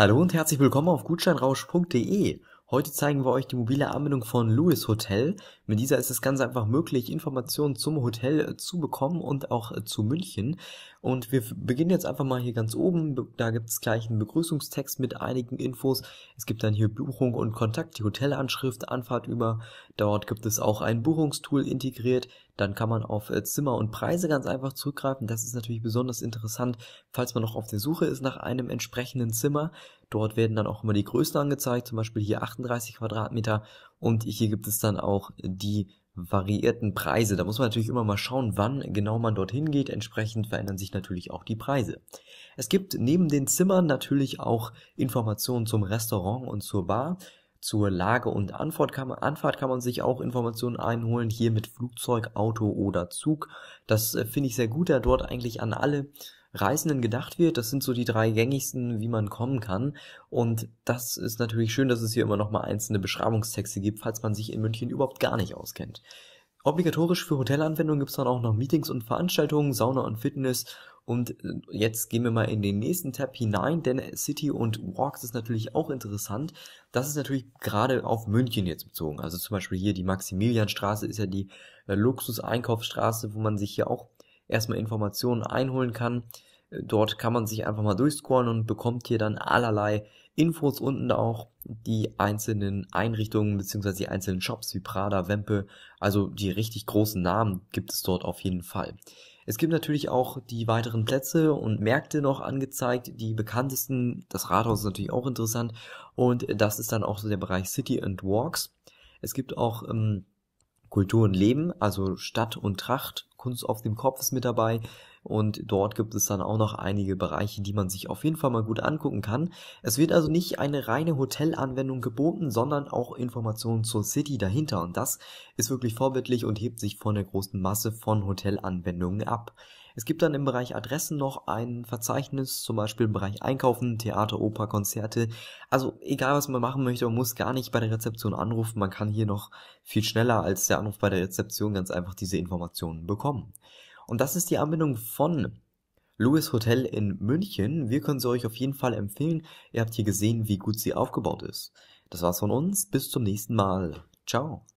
Hallo und herzlich willkommen auf gutscheinrausch.de. Heute zeigen wir euch die mobile Anbindung von Lewis Hotel. Mit dieser ist es ganz einfach möglich, Informationen zum Hotel äh, zu bekommen und auch äh, zu München. Und wir beginnen jetzt einfach mal hier ganz oben. Da gibt es gleich einen Begrüßungstext mit einigen Infos. Es gibt dann hier Buchung und Kontakt, die Hotelanschrift, Anfahrt über. Dort gibt es auch ein Buchungstool integriert. Dann kann man auf äh, Zimmer und Preise ganz einfach zurückgreifen. Das ist natürlich besonders interessant, falls man noch auf der Suche ist nach einem entsprechenden Zimmer. Dort werden dann auch immer die Größen angezeigt, zum Beispiel hier 38 Quadratmeter und hier gibt es dann auch die variierten Preise. Da muss man natürlich immer mal schauen, wann genau man dorthin geht. Entsprechend verändern sich natürlich auch die Preise. Es gibt neben den Zimmern natürlich auch Informationen zum Restaurant und zur Bar. Zur Lage und Anfahrt kann, man, Anfahrt kann man sich auch Informationen einholen, hier mit Flugzeug, Auto oder Zug. Das äh, finde ich sehr gut, da dort eigentlich an alle Reisenden gedacht wird. Das sind so die drei gängigsten, wie man kommen kann. Und das ist natürlich schön, dass es hier immer nochmal einzelne Beschreibungstexte gibt, falls man sich in München überhaupt gar nicht auskennt. Obligatorisch für Hotelanwendungen gibt es dann auch noch Meetings und Veranstaltungen, Sauna und Fitness und äh, jetzt gehen wir mal in den nächsten Tab hinein, denn City und Walks ist natürlich auch interessant. Das ist natürlich gerade auf München jetzt bezogen. Also zum Beispiel hier die Maximilianstraße ist ja die äh, Luxus-Einkaufsstraße, wo man sich hier auch erstmal Informationen einholen kann. Äh, dort kann man sich einfach mal durchscrollen und bekommt hier dann allerlei Infos unten auch die einzelnen Einrichtungen bzw. die einzelnen Shops wie Prada, Wempe, also die richtig großen Namen gibt es dort auf jeden Fall. Es gibt natürlich auch die weiteren Plätze und Märkte noch angezeigt, die bekanntesten, das Rathaus ist natürlich auch interessant und das ist dann auch so der Bereich City and Walks. Es gibt auch ähm, Kultur und Leben, also Stadt und Tracht, Kunst auf dem Kopf ist mit dabei. Und dort gibt es dann auch noch einige Bereiche, die man sich auf jeden Fall mal gut angucken kann. Es wird also nicht eine reine Hotelanwendung geboten, sondern auch Informationen zur City dahinter. Und das ist wirklich vorbildlich und hebt sich von der großen Masse von Hotelanwendungen ab. Es gibt dann im Bereich Adressen noch ein Verzeichnis, zum Beispiel im Bereich Einkaufen, Theater, Oper, Konzerte. Also egal was man machen möchte, man muss gar nicht bei der Rezeption anrufen. Man kann hier noch viel schneller als der Anruf bei der Rezeption ganz einfach diese Informationen bekommen bekommen. Und das ist die Anbindung von Louis Hotel in München. Wir können sie euch auf jeden Fall empfehlen. Ihr habt hier gesehen, wie gut sie aufgebaut ist. Das war's von uns. Bis zum nächsten Mal. Ciao.